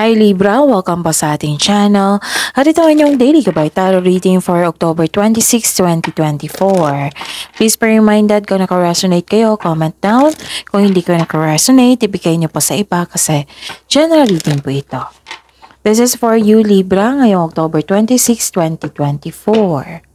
Hi Libra, welcome po sa ating channel. At ito ang inyong daily gabay tarot reading for October 26, 2024. Please be reminded kung nakaresonate kayo, comment down. Kung hindi ko nakaresonate, ibigay niyo po sa iba kasi general reading po ito. This is for you Libra ngayong October 26, 2024.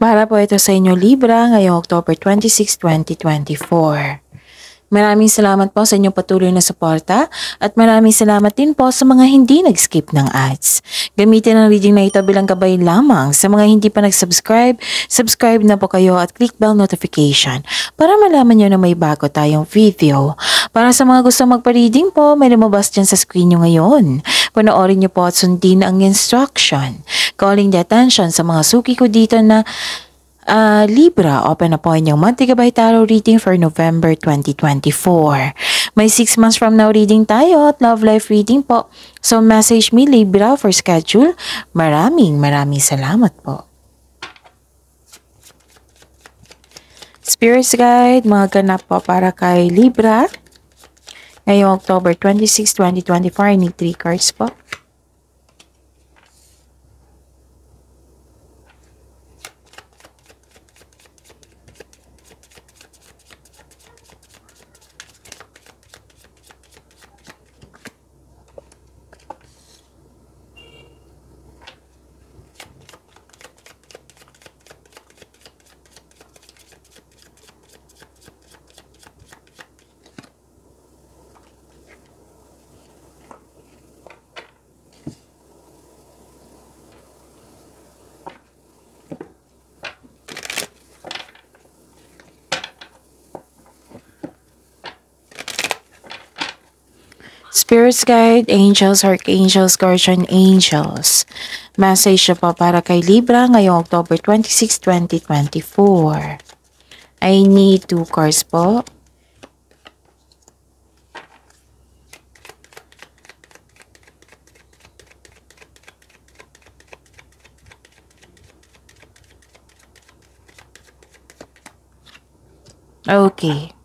Para po ito sa inyo Libra ngayong October 26, 2024. Maraming salamat po sa inyong patuloy na suporta at maraming salamat din po sa mga hindi nag-skip ng ads. Gamitin ang reading na ito bilang gabay lamang sa mga hindi pa nag-subscribe. Subscribe na po kayo at click bell notification para malaman nyo na may bago tayong video. Para sa mga gusto magpa-reading po, may lumabas dyan sa screen nyo ngayon. Panoorin nyo po at sundin ang instruction. Calling the attention sa mga suki ko dito na uh, Libra, open na po inyong monthly gabay tarot reading for November 2024. May 6 months from now reading tayo at love life reading po. So message me Libra for schedule. Maraming maraming salamat po. Spirits Guide, mga ganap po para kay Libra. Ngayong October 26, 2024, I need 3 cards po. Spirits Guide, Angels, Archangels, Guardian Angels. Message po para kay Libra ngayong October 26, 2024. I need two cards po. Okay.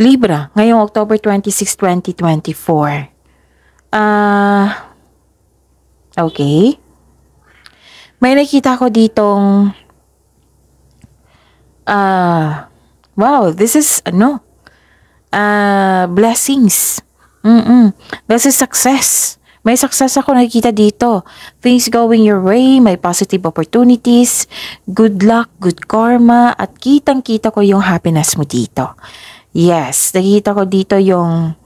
Libra, ngayong October 26, 2024. Ah, uh, okay. May nakita ko ditong, ah, uh, wow, this is, ano, ah, uh, blessings. Mm-mm. This is success. May success ako nakikita dito. Things going your way, may positive opportunities, good luck, good karma, at kitang-kita ko yung happiness mo dito. Yes, nakita ko dito yung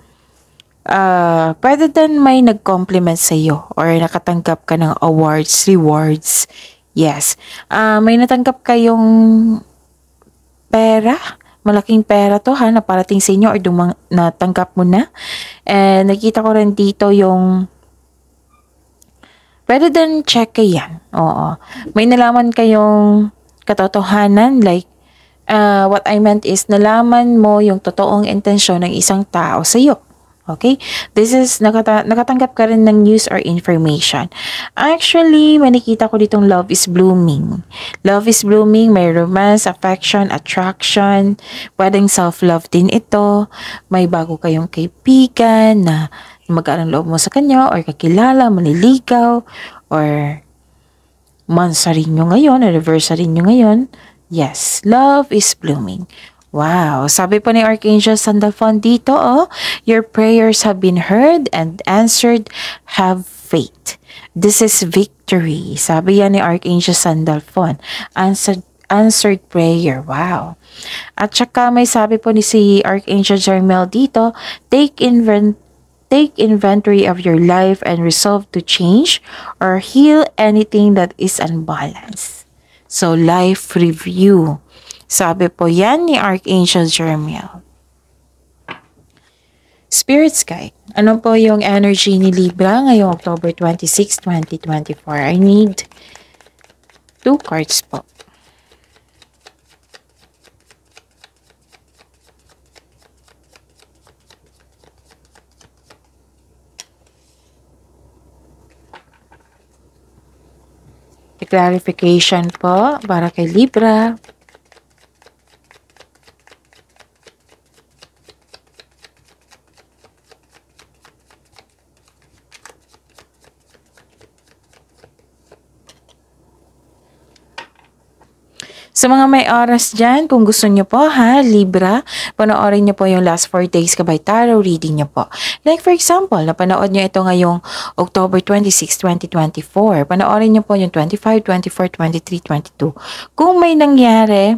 uh, pwede din may nag-compliment sa'yo or nakatanggap ka ng awards, rewards. Yes, uh, may natanggap kayong pera. Malaking pera to ha, na parating sa inyo or dumang, natanggap mo na. And nakita ko rin dito yung pwede din check yan. Oo. May nalaman kayong katotohanan like Uh, what I meant is nalaman mo yung totoong intensyon ng isang tao sa iyo. Okay? This is, nakata nakatanggap ka rin ng news or information. Actually, nakita ko ditong love is blooming. Love is blooming, may romance, affection, attraction, pwedeng self-love din ito, may bago kayong kaibigan na magkaroon loob mo sa kanya or kakilala, maniligaw, or monthsary nyo ngayon, anniversary nyo ngayon, Yes, love is blooming. Wow, sabi po ni Archangel Sandalphon dito, oh, your prayers have been heard and answered. Have faith. This is victory. Sabi yan ni Archangel Sandalphon. Answered answered prayer. Wow. At saka may sabi po ni si Archangel Jermel dito, take invent take inventory of your life and resolve to change or heal anything that is unbalanced. So, life review. Sabi po yan ni Archangel Jeremiah. Spirit Sky, ano po yung energy ni Libra ngayong October 26, 2024? I need two cards po. clarification po para kay Libra. Sa mga may oras dyan, kung gusto nyo po ha, Libra, panoorin nyo po yung last 4 days kabay tarot reading nyo po. Like for example, napanood nyo ito ngayong October 26, 2024. Panoorin nyo po yung 25, 24, 23, 22. Kung may nangyari,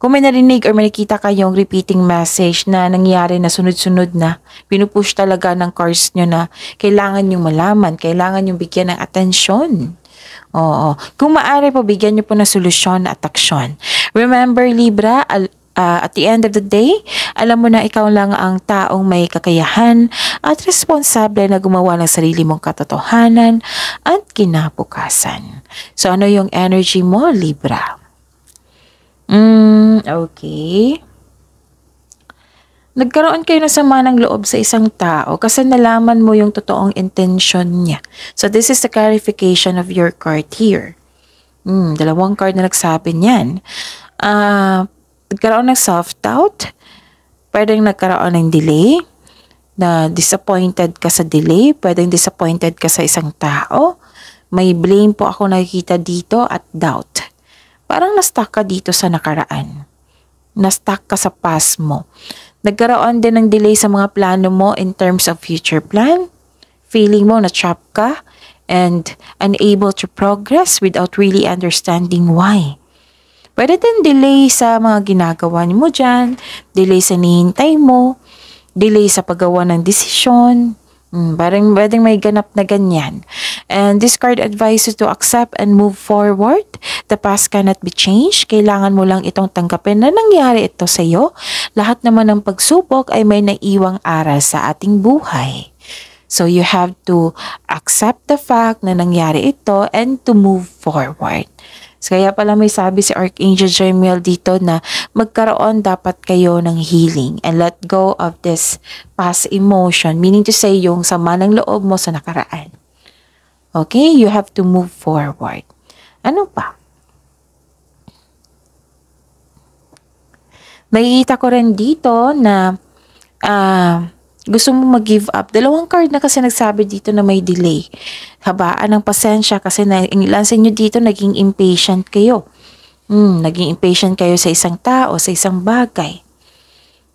kung may narinig or may nakita kayong repeating message na nangyari na sunod-sunod na, pinupush talaga ng course nyo na kailangan nyo malaman, kailangan nyo bigyan ng atensyon. Oo. Kung maaari po, bigyan niyo po ng solusyon at aksyon. Remember, Libra, uh, at the end of the day, alam mo na ikaw lang ang taong may kakayahan at responsable na gumawa ng sarili mong katotohanan at kinabukasan. So, ano yung energy mo, Libra? Mm, okay. Okay. Nagkaroon kayo ng sama ng loob sa isang tao kasi nalaman mo yung totoong intention niya. So this is the clarification of your card here. Hmm, dalawang card na nagsabi niyan. Uh, nagkaroon ng self-doubt. Pwedeng nagkaroon ng delay. Na disappointed ka sa delay. Pwedeng disappointed ka sa isang tao. May blame po ako nakikita dito at doubt. Parang nastuck ka dito sa nakaraan. Nastuck ka sa past mo. Nagkaroon din ng delay sa mga plano mo in terms of future plan. Feeling mo na trap ka and unable to progress without really understanding why. Pwede din delay sa mga ginagawa mo dyan, delay sa nihintay mo, delay sa paggawa ng desisyon, Mm, parang pwedeng may ganap na ganyan. And this card advises you to accept and move forward. The past cannot be changed. Kailangan mo lang itong tanggapin na nangyari ito sa iyo. Lahat naman ng pagsubok ay may naiwang aral sa ating buhay. So you have to accept the fact na nangyari ito and to move forward. Kaya pala may sabi si Archangel Jeremiel dito na magkaroon dapat kayo ng healing and let go of this past emotion. Meaning to say yung sama ng loob mo sa nakaraan. Okay? You have to move forward. Ano pa? Nakikita ko rin dito na uh, gusto mo mag-give up. Dalawang card na kasi nagsabi dito na may delay. Habaan ng pasensya kasi na, nyo dito naging impatient kayo. Mm, naging impatient kayo sa isang tao, sa isang bagay.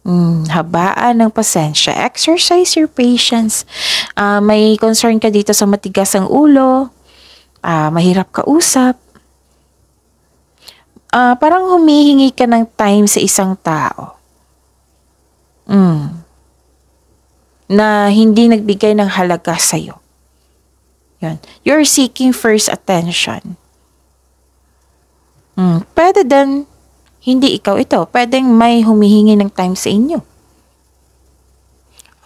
Mm, habaan ng pasensya. Exercise your patience. Uh, may concern ka dito sa matigas ang ulo. Uh, mahirap ka usap. Uh, ah, parang humihingi ka ng time sa isang tao. Mm, na hindi nagbigay ng halaga sa iyo. Yan. You're seeking first attention. Hmm. Pwede din, hindi ikaw ito. Pwedeng may humihingi ng time sa inyo.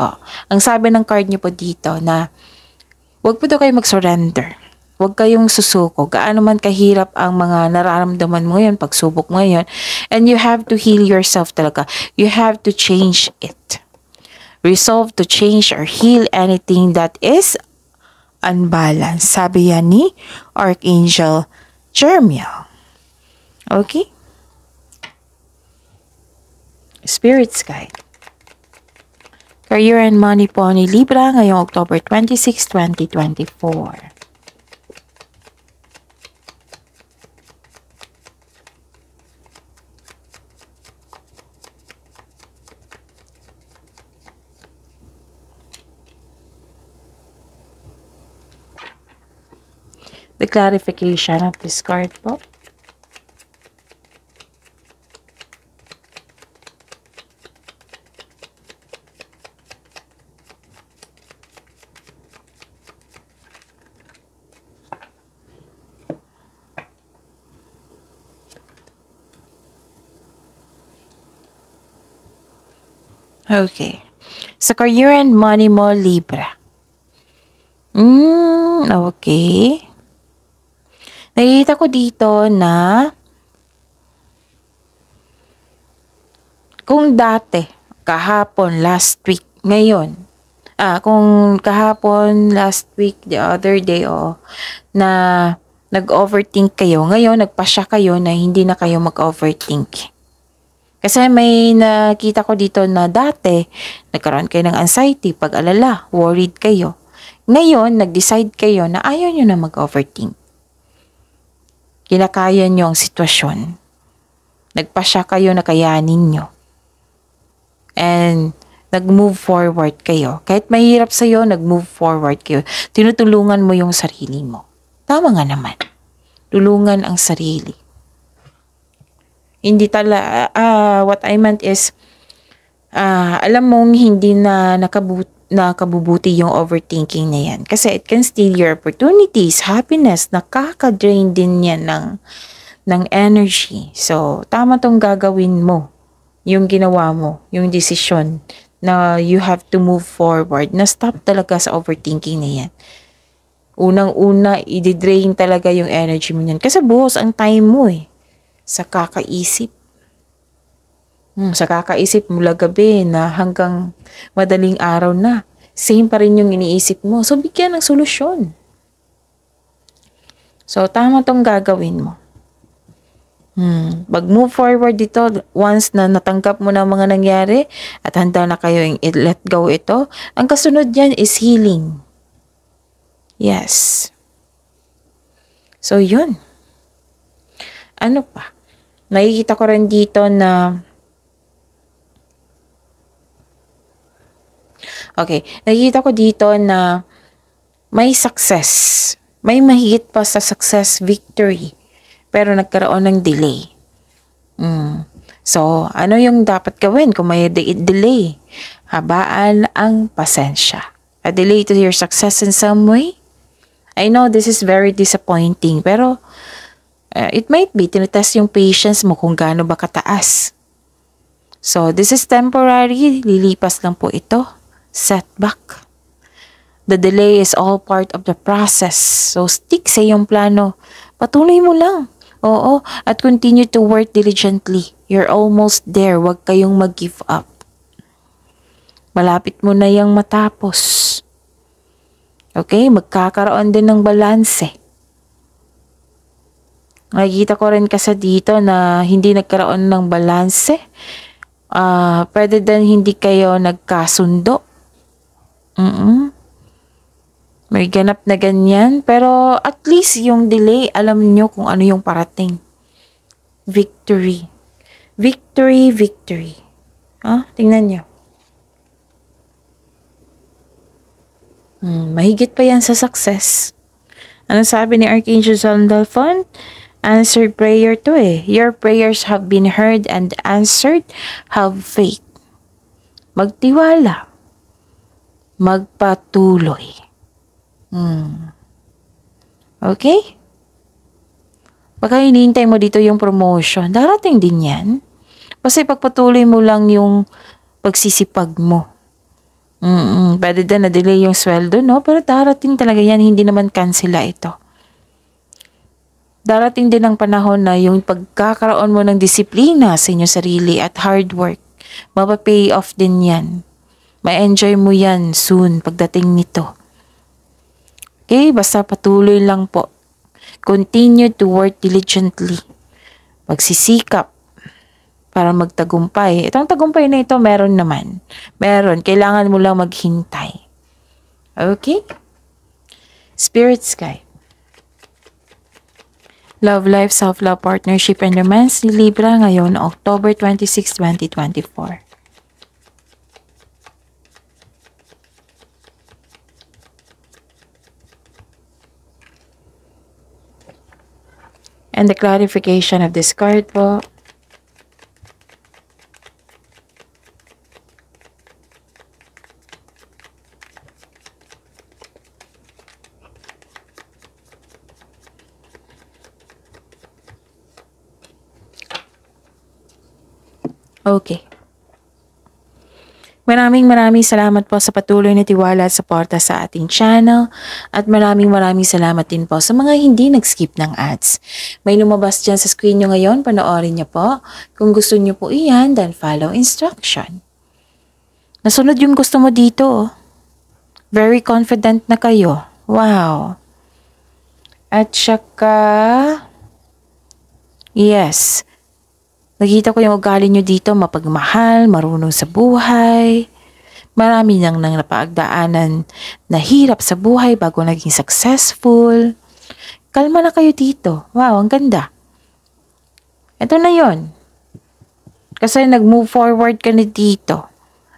Oh, ang sabi ng card niyo po dito na huwag po daw kayo mag-surrender. Huwag kayong susuko. Gaano man kahirap ang mga nararamdaman mo ngayon, pagsubok mo ngayon. And you have to heal yourself talaga. You have to change it resolve to change or heal anything that is unbalanced. Sabi yan ni Archangel Jeremiel. Okay? Spirits Guide. Career and Money po ni Libra ngayong October 26, 2024. the clarification of this card po. Okay. so, career and money mo, Libra. Mm, okay. nakita ko dito na kung dati, kahapon, last week, ngayon, ah, kung kahapon, last week, the other day, oh, na nag-overthink kayo, ngayon, nagpasya kayo na hindi na kayo mag-overthink. Kasi may nakita ko dito na dati, nagkaroon kayo ng anxiety, pag-alala, worried kayo. Ngayon, nag-decide kayo na ayaw nyo na mag-overthink. Kinakaya niyo ang sitwasyon. Nagpasya kayo na kayanin niyo. And nag-move forward kayo. Kahit mahirap sa iyo, nag-move forward kayo. Tinutulungan mo yung sarili mo. Tama nga naman. Tulungan ang sarili. Hindi tala, uh, what I meant is, uh, alam mong hindi na nakabuti nakabubuti yung overthinking na yan. Kasi it can steal your opportunities, happiness, nakaka-drain din yan ng, ng energy. So, tama tong gagawin mo, yung ginawa mo, yung decision na you have to move forward, na stop talaga sa overthinking na yan. Unang-una, i-drain talaga yung energy mo yan. Kasi buhos ang time mo eh, sa kakaisip Hmm, sa kakaisip mula gabi na hanggang madaling araw na, same pa rin yung iniisip mo. So, bigyan ng solusyon. So, tama tong gagawin mo. Hmm. Mag-move forward dito once na natanggap mo na ang mga nangyari at handa na kayo yung let go ito. Ang kasunod yan is healing. Yes. So, yun. Ano pa? Nakikita ko rin dito na Okay, nakikita ko dito na may success. May mahigit pa sa success victory. Pero nagkaroon ng delay. Mm. So, ano yung dapat gawin kung may de delay? Habaan ang pasensya. A delay to your success in some way? I know this is very disappointing, pero uh, it might be tinetest yung patience mo kung gaano ba kataas. So, this is temporary. Lilipas lang po ito setback. The delay is all part of the process. So stick sa iyong plano. Patuloy mo lang. Oo, at continue to work diligently. You're almost there. Huwag kayong mag-give up. Malapit mo na yung matapos. Okay, magkakaroon din ng balanse. Eh. Nakikita ko rin kasi dito na hindi nagkaroon ng balanse. Eh. Uh, pwede din hindi kayo nagkasundo Mm-mm. May ganap na ganyan, pero at least yung delay, alam nyo kung ano yung parating. Victory. Victory, victory. Ha? Tingnan nyo. Hmm, mahigit pa yan sa success. Ano sabi ni Archangel Zondalfon? Answered prayer to eh. Your prayers have been heard and answered. Have faith. Magtiwala magpatuloy. Hmm. Okay? Pagka hinihintay mo dito yung promotion, darating din yan. Kasi pagpatuloy mo lang yung pagsisipag mo. Mm-mm, pwede din na-delay yung sweldo, no? Pero darating talaga yan, hindi naman cancela ito. Darating din ang panahon na yung pagkakaroon mo ng disiplina sa inyong sarili at hard work, mapapay off din yan. Ma-enjoy mo yan soon pagdating nito. Okay, eh, basta patuloy lang po. Continue to work diligently. Pagsisikap para magtagumpay. Itong tagumpay na ito, meron naman. Meron. Kailangan mo lang maghintay. Okay? Spirit Sky. Love Life, Self-Love, Partnership, and Romance ni Libra ngayon, October 26, 2024. and the clarification of this card po. Okay. Maraming maraming salamat po sa patuloy na tiwala at suporta sa ating channel at maraming maraming salamat din po sa mga hindi nag-skip ng ads. May lumabas dyan sa screen nyo ngayon, panoorin nyo po. Kung gusto nyo po iyan, then follow instruction. Nasunod yung gusto mo dito. Oh. Very confident na kayo. Wow. At saka, yes, Nakita ko yung ugali nyo dito, mapagmahal, marunong sa buhay. Marami nang nang napaagdaanan na hirap sa buhay bago naging successful. Kalma na kayo dito. Wow, ang ganda. Ito na yon. Kasi nag-move forward ka na dito.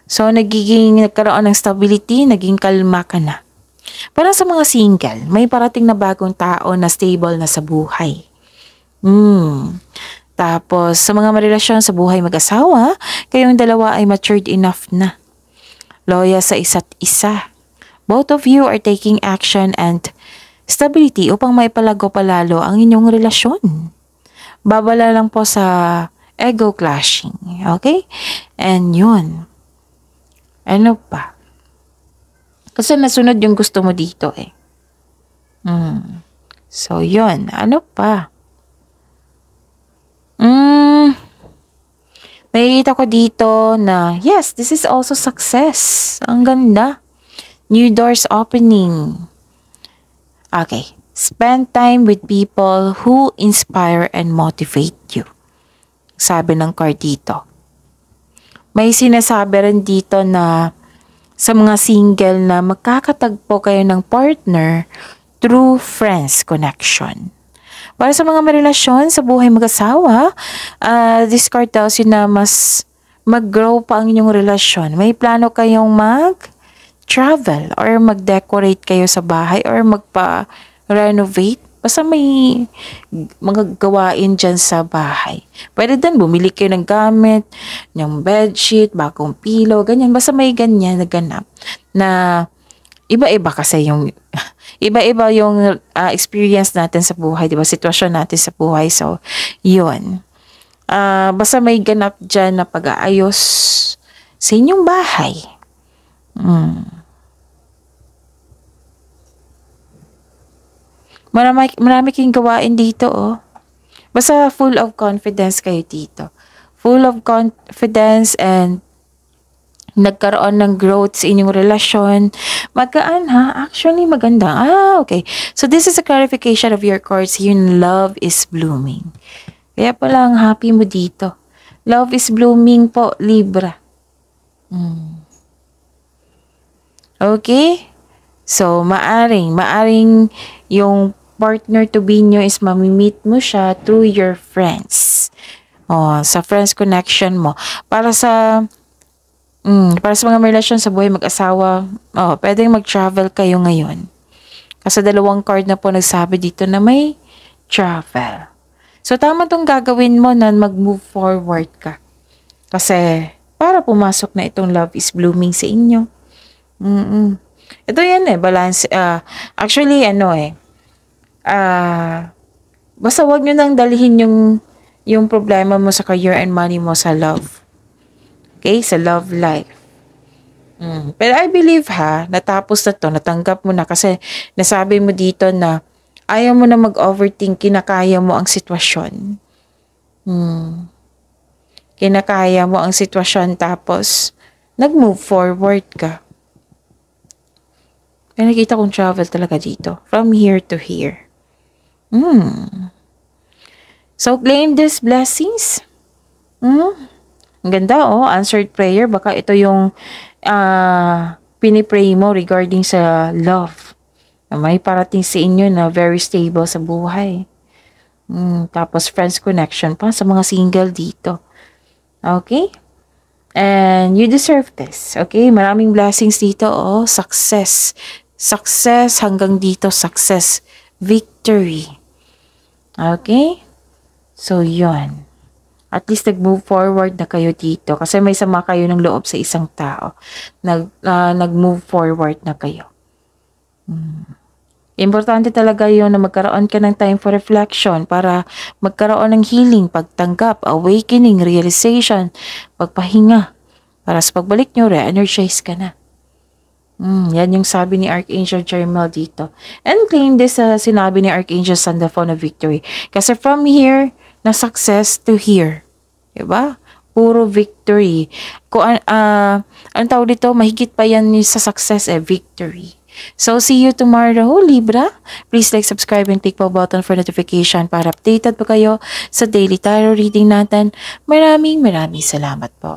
So, nagiging, nagkaroon ng stability, naging kalma ka na. Para sa mga single, may parating na bagong tao na stable na sa buhay. Hmm. Tapos, sa mga marelasyon sa buhay mag-asawa, kayong dalawa ay matured enough na. Loya sa isa't isa. Both of you are taking action and stability upang maipalago palalo ang inyong relasyon. Babala lang po sa ego clashing. Okay? And yun. Ano pa? Kasi nasunod yung gusto mo dito eh. Hmm. So, yun. Ano pa? Mm, nakikita ko dito na, yes, this is also success. Ang ganda. New doors opening. Okay. Spend time with people who inspire and motivate you. Sabi ng card dito. May sinasabi rin dito na sa mga single na magkakatagpo kayo ng partner through friends connection. Para sa mga marelasyon sa buhay mag-asawa, uh, this card daw si na mas mag-grow pa ang inyong relasyon. May plano kayong mag-travel or mag-decorate kayo sa bahay or magpa-renovate. Basta may mga gawain dyan sa bahay. Pwede din bumili kayo ng gamit, ng bedsheet, bagong pillow, ganyan. Basta may ganyan na ganap na iba-iba kasi yung iba-iba yung uh, experience natin sa buhay, di ba? Sitwasyon natin sa buhay. So, yun. Uh, basta may ganap dyan na pag-aayos sa inyong bahay. Hmm. Marami, marami kayong gawain dito, oh. Basta full of confidence kayo dito. Full of confidence and nagkaroon ng growth sa inyong relasyon. Magaan ha? Actually, maganda. Ah, okay. So, this is a clarification of your cards. Yung love is blooming. Kaya pala ang happy mo dito. Love is blooming po, Libra. Hmm. Okay? So, maaring, maaring yung partner to be nyo is mamimit mo siya through your friends. Oh, sa friends connection mo. Para sa Mm, para sa mga relasyon sa buhay mag-asawa, oh, pwedeng mag-travel kayo ngayon. Kasi dalawang card na po nagsabi dito na may travel. So, tama tong gagawin mo na mag-move forward ka. Kasi, para pumasok na itong love is blooming sa inyo. Mm-mm. Ito yan eh, balance. Uh, actually, ano eh, uh, basta wag nyo nang dalhin yung, yung problema mo sa career and money mo sa love Okay? Sa love life. Mm. Pero I believe ha, natapos na to, natanggap mo na kasi nasabi mo dito na ayaw mo na mag-overthink, kinakaya mo ang sitwasyon. Mm. Kinakaya mo ang sitwasyon tapos nag-move forward ka. May nakita kong travel talaga dito. From here to here. Mm. So, claim these blessings. Mm. Ang ganda oh, answered prayer. Baka ito yung uh, pinipray mo regarding sa love. may parating sa inyo na very stable sa buhay. Mm, tapos friends connection pa sa mga single dito. Okay? And you deserve this. Okay? Maraming blessings dito oh. Success. Success hanggang dito. Success. Victory. Okay? So, yon at least nag-move forward na kayo dito kasi may sama kayo ng loob sa isang tao. Nag, uh, nag-move forward na kayo. Hmm. Importante talaga yon na magkaroon ka ng time for reflection para magkaroon ng healing, pagtanggap, awakening, realization, pagpahinga. Para sa pagbalik niyo re-energize ka na. Mm, yan yung sabi ni Archangel Jeremiah dito. And claim this sa uh, sinabi ni Archangel Sandalphon of Victory. Kasi from here, na success to here. Diba? Puro victory. Kung, uh, anong tawag dito? Mahigit pa yan sa success eh, victory. So, see you tomorrow, Libra. Please like, subscribe, and click po button for notification para updated po kayo sa daily tarot reading natin. Maraming maraming salamat po.